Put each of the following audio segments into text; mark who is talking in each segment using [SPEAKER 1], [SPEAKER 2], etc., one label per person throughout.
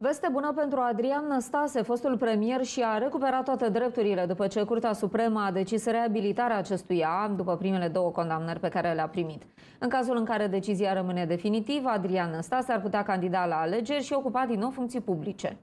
[SPEAKER 1] Veste bună pentru Adrian Năstase, fostul premier și a recuperat toate drepturile după ce Curtea Supremă a decis reabilitarea acestuia după primele două condamnări pe care le-a primit. În cazul în care decizia rămâne definitivă, Adrian Năstase ar putea candida la alegeri și ocupa din nou funcții publice.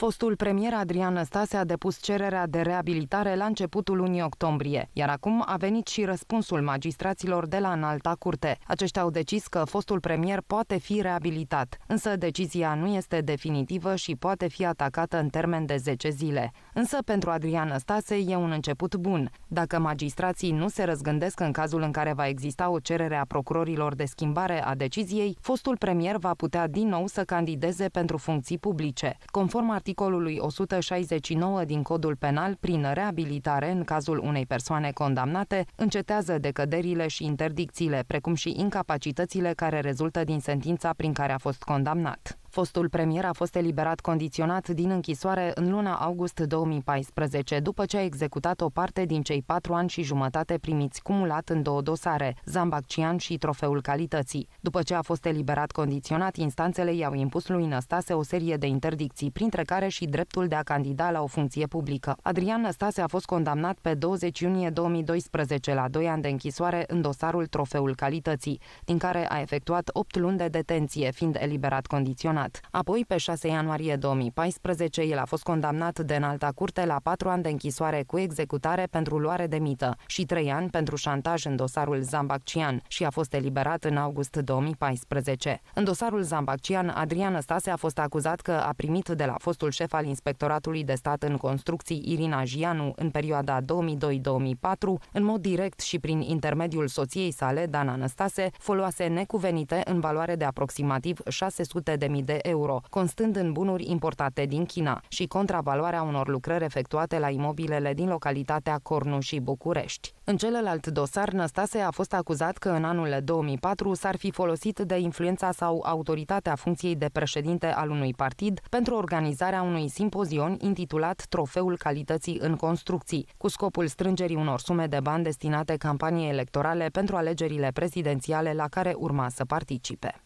[SPEAKER 2] Fostul premier Adrian Năstase a depus cererea de reabilitare la începutul lunii octombrie, iar acum a venit și răspunsul magistraților de la înalta curte. Aceștia au decis că fostul premier poate fi reabilitat, însă decizia nu este definitivă și poate fi atacată în termen de 10 zile. Însă pentru Adrian Năstase e un început bun. Dacă magistrații nu se răzgândesc în cazul în care va exista o cerere a procurorilor de schimbare a deciziei, fostul premier va putea din nou să candideze pentru funcții publice. Conform articolului articolului 169 din Codul Penal prin reabilitare în cazul unei persoane condamnate încetează decăderile și interdicțiile, precum și incapacitățile care rezultă din sentința prin care a fost condamnat. Fostul premier a fost eliberat condiționat din închisoare în luna august 2014, după ce a executat o parte din cei patru ani și jumătate primiți cumulat în două dosare, Zambaccian și Trofeul Calității. După ce a fost eliberat condiționat, instanțele i-au impus lui Năstase o serie de interdicții, printre care și dreptul de a candida la o funcție publică. Adrian Năstase a fost condamnat pe 20 iunie 2012 la 2 ani de închisoare în dosarul Trofeul Calității, din care a efectuat 8 luni de detenție, fiind eliberat condiționat condamnat. Apoi, pe 6 ianuarie 2014, el a fost condamnat de înalta curte la 4 ani de închisoare cu executare pentru luare de mită și 3 ani pentru șantaj în dosarul Zambaccian și a fost eliberat în august 2014. În dosarul Zambaccian, Adrian Stase a fost acuzat că a primit de la fostul șef al Inspectoratului de Stat în Construcții Irina Gianu în perioada 2002-2004, în mod direct și prin intermediul soției sale, Dan Anastase, foloase necuvenite în valoare de aproximativ 600.000 de de euro, constând în bunuri importate din China și contravaloarea unor lucrări efectuate la imobilele din localitatea Cornu și București. În celălalt dosar, Năstase a fost acuzat că în anul 2004 s-ar fi folosit de influența sau autoritatea funcției de președinte al unui partid pentru organizarea unui simpozion intitulat Trofeul Calității în Construcții, cu scopul strângerii unor sume de bani destinate campaniei electorale pentru alegerile prezidențiale la care urma să participe.